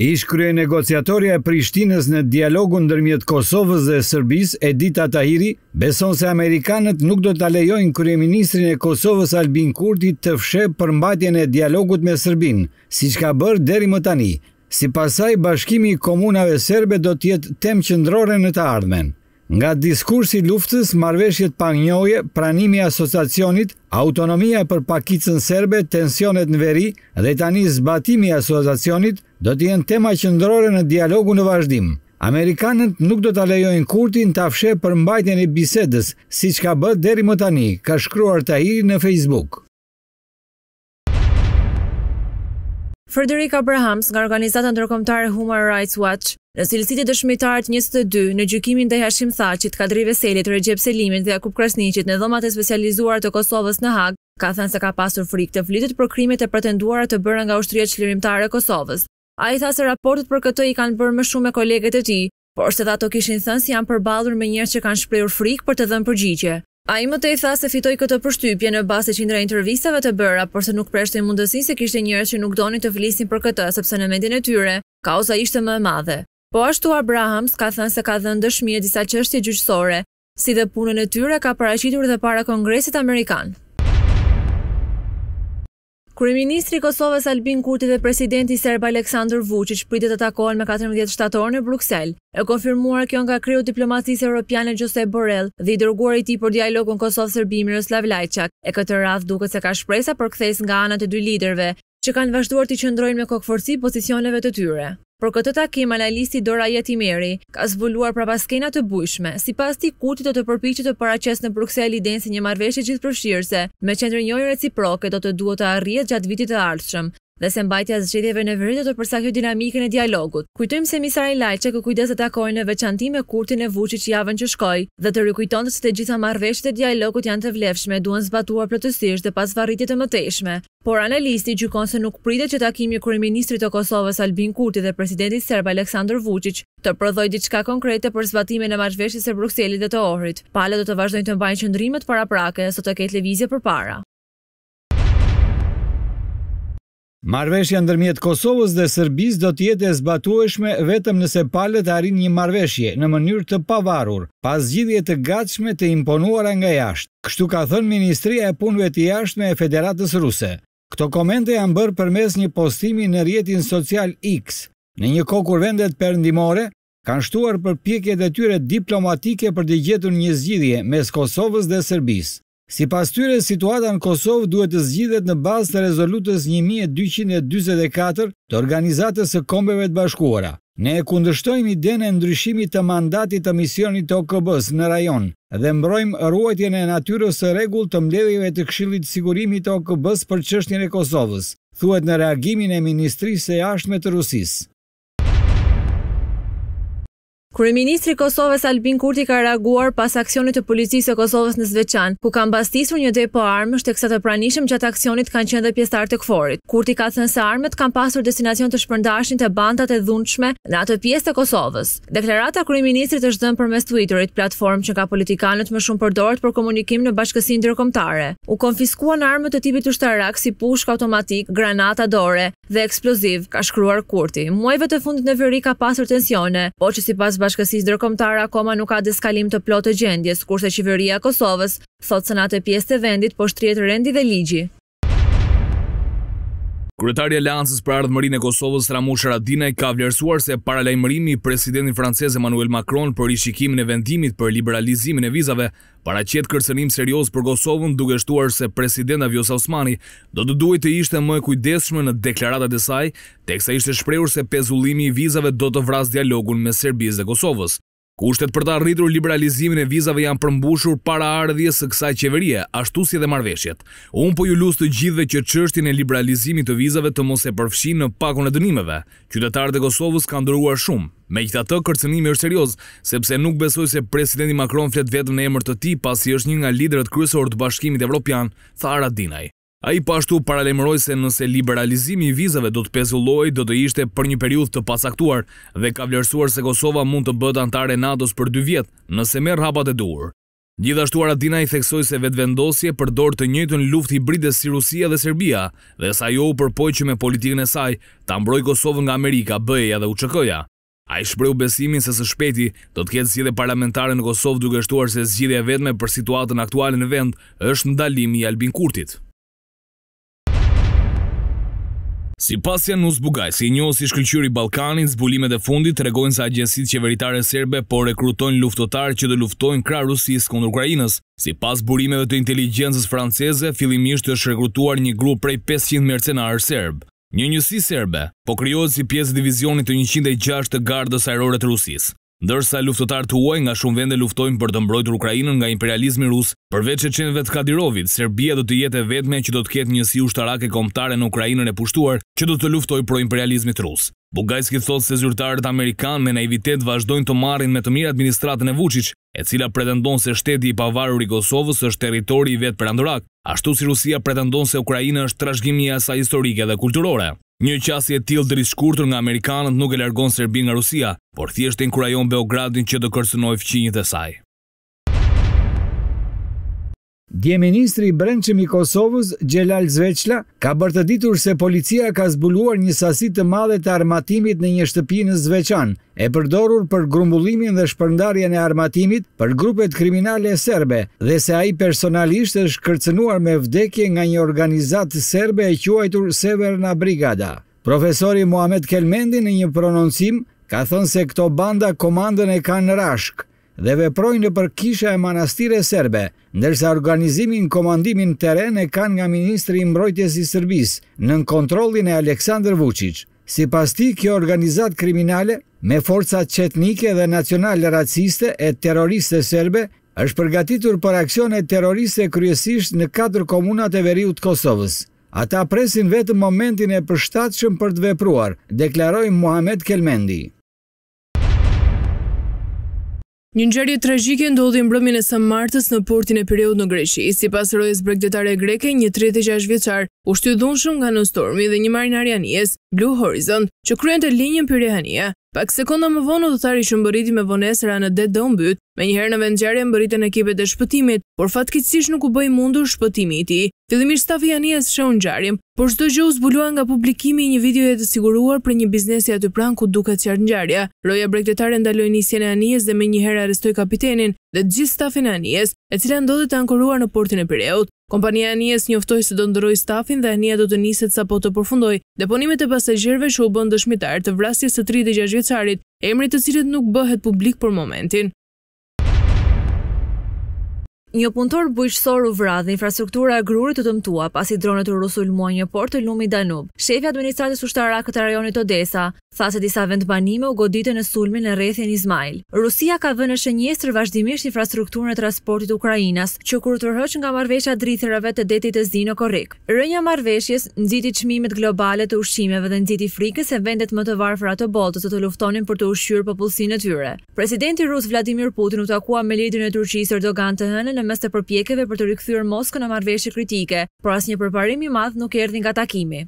Ish krye negociatorja e Prishtinës në dialogu në dërmjet Kosovës dhe Sërbis, Edita Tahiri, beson se Amerikanët nuk do të alejojnë kryeministrin e Kosovës Albin Kurti të fshe për mbatjen e dialogut me Sërbin, si që ka bërë deri më tani, si pasaj bashkimi i komunave sërbe do tjetë tem qëndrore në të ardhmen. Nga diskursi luftës, marveshjet pangjoje, pranimi asociacionit, autonomia për pakicën serbe, tensionet në veri dhe tani zbatimi asociacionit do jenë tema qëndrore në dialogu në vazhdim. Amerikanët nuk do t'a lejojnë kurtin t'a për mbajtjen e bisedës, si që ka bët deri më tani, ka shkruar t'a i në Facebook. Frederik Abrahams nga organizata ndërkombëtare Human Rights Watch, në cilësitë dëshmitar të 22 në gjykimin ndaj Hashim Thaçit, Kadri Veselit, Recep selimin dhe akup Krasniqit në dhomat e specializuar të Kosovës në Hag, ka thënë se ka pasur frikë të flitet për krimet e pretenduara të bëra nga ushtria çlirimtare e Kosovës. Ai tha se raportet për këtë i kanë bërë më shumë me kolegët e tij, por se ato kishin thënë se si janë përballur me njerëz që kanë shprehur frik për të dhënë përgjigje. A i më të i tha se fitoj këtë përshtypje në base qindra intervistave të bëra, por se nuk preshte i mundësi se kishte njërë që nuk doni të vlisin për këtë, sepse në mendin e tyre, kauza ishte më e madhe. Po ashtu Abrahams ka thënë se ka dhënë dëshmi e disa qështje gjyqësore, si dhe punën e tyre ka paracitur dhe para Kongresit Amerikanë. Kryeministri i Kosovës Albin Kurti dhe presidenti serb Aleksandar Vučić pritet të takohen me 14 shtator në Bruksel. E konfirmuar kjo nga kreu diplomacisë europiane Josep Borrell dhe i dërguar i tij për dialogun Kosovë-Serbi Miroslav Lajçak. E këtë radh duket se ka shpresa për kthesë nga ana të dy liderëve, që kanë vazhduar të qëndrojnë me kokëforsi pozicioneve të tyre. Për këtë takim, analisti Dora Jetimeri ka zbuluar pra paskena të bujshme, si pas ti kutit do të përpiqet të paraqes në Bruxelles denë si një marveshje gjithë përshirëse, me qendrë njojë reciproke do të duhet të arrijet gjatë vitit të ardhshëm, dhe se mbajtja e zgjedhjeve në Veri do të përcaktojë dinamikën e dialogut. Kujtojmë se Misra Lajçe që kujdeset të takojnë në veçantë me kurtin e Vuçit javën që shkoi dhe të rikujton se të gjitha marrëveshjet e dialogut janë të vlefshme, duan zbatuar plotësisht dhe pas varritje të mëtejshme. Por analisti gjykon se nuk pritet që takimi i kryeministrit të Kosovës Albin Kurti dhe presidentit serb Aleksandar Vučić të prodhojë diçka konkrete për zbatimin e marrëveshjes së Brukselit dhe të Ohrit. Palët do të vazhdojnë të mbajnë qendrimet paraprake sot të ketë lëvizje përpara. Marveshja ndërmjet Kosovës dhe Sërbis do tjetë e zbatueshme vetëm nëse palet arin një marveshje në mënyrë të pavarur, pas gjithje të gatshme të imponuara nga jashtë. Kështu ka thënë Ministria e Punve të jashtme e Federatës Ruse. Këto komente janë bërë përmes një postimi në rjetin social X. Në një kokur vendet përndimore, kanë shtuar për pjeket e tyre diplomatike për të gjetur një zgjidhje mes Kosovës dhe Sërbis. Si pas tyre, situata në Kosovë duhet të zgjidhet në bazë të rezolutës 1224 të organizatës së kombeve të bashkuara. Ne e kundështojmë i dene ndryshimi të mandatit të misionit të OKB-s në rajon dhe mbrojmë ruajtjen e natyrës së regull të mledhjive të kshilit sigurimi të OKB-s për qështjën e Kosovës, thuet në reagimin e Ministrisë e Ashme të Rusis. Kryeministri i Kosovës Albin Kurti ka reaguar pas aksionit të policisë së Kosovës në Zveçan, ku ka mbastisur një depo armësh teksa të pranishëm gjatë aksionit kanë qenë dhe pjesëtar të kforit. Kurti ka thënë se armët kanë pasur destinacion të shpërndarshin të bandat e dhunshme në atë pjesë të Kosovës. Deklarata e kryeministrit është dhënë përmes Twitterit, platformë që ka politikanët më shumë përdorur për komunikim në Bashkësinë Ndërkombëtare. U konfiskuan armë të tipit ushtarak si pushkë automatik, granata dore dhe eksploziv, ka shkruar Kurti. Muajve të fundit në veri ka pasur tensione, po që sipas bashkësisë ndërkombëtare akoma nuk ka deskalim të plotë gjendjes, kurse qeveria e Kosovës thotë se në atë pjesë të vendit po shtrihet rendi dhe ligji. Gruptari i Aleancës për Ardhmërinë e Kosovës, Ramush Radina, ka vlerësuar se paralajmërimi i presidentit francez Emmanuel Macron për rishikimin e vendimit për liberalizimin e vizave paraqet kërcënim serioz për Kosovën, duke shtuar se presidenta Vjosa Osmani do të duhej të ishte më e kujdeshme në deklaratat e saj, teksa ishte shprehur se pezullimi i vizave do të vrasë dialogun me Serbinë dhe Kosovës. Kushtet për të arritur liberalizimin e vizave janë përmbushur para ardhjes së kësaj qeverie, ashtu si dhe marveshjet. Unë po ju lusë të gjithve që qështin e liberalizimit të vizave të mos e përfshin në pakon e dënimeve. Qytetarët e Kosovës kanë dëruar shumë. Me kërcënimi të kërcenimi është serios, sepse nuk besoj se presidenti Macron flet vetëm në emër të ti pasi është një nga liderët kryesorë të bashkimit evropian, Thara Dinaj. A i pashtu paralemëroj se nëse liberalizimi i vizave do të pezulloj, do të ishte për një periud të pasaktuar dhe ka vlerësuar se Kosova mund të bët antare nato për dy vjetë nëse merë hapat e duur. Gjithashtu Aradina i theksoj se vetë vendosje për dorë të njëtën luft hibride si Rusia dhe Serbia dhe sa jo u përpoj që me politikën e saj të ambroj Kosovë nga Amerika, bëja dhe uqëkoja. A i shpreu besimin se së shpeti do të ketë dhe parlamentare në Kosovë duke shtuar se zgjidhja e vetme për situatën aktuale në vend është ndalimi i Albin Kurtit. Si pas janë nusë bugaj, si njohës i shkëllqyri Balkanin, zbulimet e fundit të regojnë se agjensit qeveritare serbe po rekrutojnë luftotarë që dhe luftojnë kra Rusisë kundur Ukrajinës. Si pas burimeve të inteligencës franceze, filimisht të është rekrutuar një grup prej 500 mercenarë serbë. Një njësi serbe, po kryojët si pjesë divizionit të 106 të gardës aerore të Rusisë ndërsa luftëtar të uaj nga shumë vende luftojnë për të mbrojtë Ukrajinën nga imperializmi rus, përveç e qenëve të Kadirovit, Serbia do të jetë e vetme që do të ketë njësi ushtarake komptare në Ukrajinën e pushtuar që do të luftoj pro imperializmit rus. Bugajski thotë se zyrtarët Amerikanë me naivitet vazhdojnë të marin me të mirë administratën e Vucic, e cila pretendon se shteti i pavarur i Kosovës është teritori i vetë për Andorak, ashtu si Rusia pretendon se Ukrajina është sa historike dhe kulturore. Një qasje tjil dëris shkurtur nga Amerikanët nuk e largon Serbi nga Rusia, por thjesht e nkurajon Beogradin që dë kërsënoj fqinjët e saj. Dje Ministri i Brenqëm i Kosovës, Gjelal Zveçla, ka bërë të ditur se policia ka zbuluar një sasi të madhe të armatimit në një shtëpinë Zveçan, e përdorur për grumbullimin dhe shpërndarjen e armatimit për grupet kriminale serbe, dhe se ai personalisht është kërcenuar me vdekje nga një organizat serbe e quajtur Severna Brigada. Profesori Muhammed Kelmendi në një prononcim ka thënë se këto banda komandën e kanë rashkë, dhe veprojnë në për kisha e manastire serbe, ndërsa organizimin komandimin teren e kanë nga Ministri i Mbrojtjes i Sërbis në kontrolin e Aleksandr Vucic. Si pas ti, kjo organizat kriminale me forcat qetnike dhe nacionale raciste e terroriste serbe është përgatitur për aksion e terroriste kryesisht në 4 komunat e veriut Kosovës. Ata presin vetë momentin e përshtatëshëm për të vepruar, deklarojë Muhammed Kelmendi. Një ngjarje tragjike ndodhi mbrëmjen e së martës në portin e Pireut në Greqi. Si pasë rojës bregdetare greke, një 36 vjeçar u shtydhunshëm nga në stormi dhe një marinari anijes, Blue Horizon, që kryen të linjën për e Pak sekonda më vonë do të tari mbëriti me vonesra në detë dhe mbyt, me njëherë në vendjarja mbërit e kipet e shpëtimit, por fatë këtësish nuk u bëj mundur shpëtimi i. Filimi Fillimisht stafi jesë shënë në por së gjë u zbulua nga publikimi i një video e të siguruar për një biznesi aty pranë ku duka të qartë në Roja bregdetare ndaloj një sjenë anë dhe me njëherë arestoj kapitenin dhe gjithë stafin anë jesë, e cila ndodhë të ankoruar në portin e pireut. Kompania e njës njoftoj se do ndëroj stafin dhe e njëa do të niset sa po të përfundoj. Deponimet e pasajgjerve që u bën dëshmitar të vrasjes të 36 Gjecarit, emrit të cilët nuk bëhet publik për momentin. Një punëtor bujqësor u vrat dhe infrastruktura e grurit të tëmtua pasi dronët u rusu lëmua një port të lumi Danub. shefja administratës ushtara këtë rajonit Odesa, tha se disa vend banime u goditën në sulmin e rrethin Izmail. Rusia ka vënë në shënjestër vazhdimisht infrastrukturën e transportit Ukrainas, që kur tërhiqet nga marrëveshja drithërave të detit të o Korrik. Rënja e nëziti nxiti çmimet globale të ushqimeve dhe nëziti frikës se vendet më të varfëra të botës të të luftonin për të ushqyer popullsinë e tyre. Presidenti rus Vladimir Putin u takua me liderin e Turqisë Erdogan të hënë në mes të përpjekjeve për të rikthyer Moskën në marrëveshje kritike, por asnjë përparim i madh nuk erdhi nga takimi.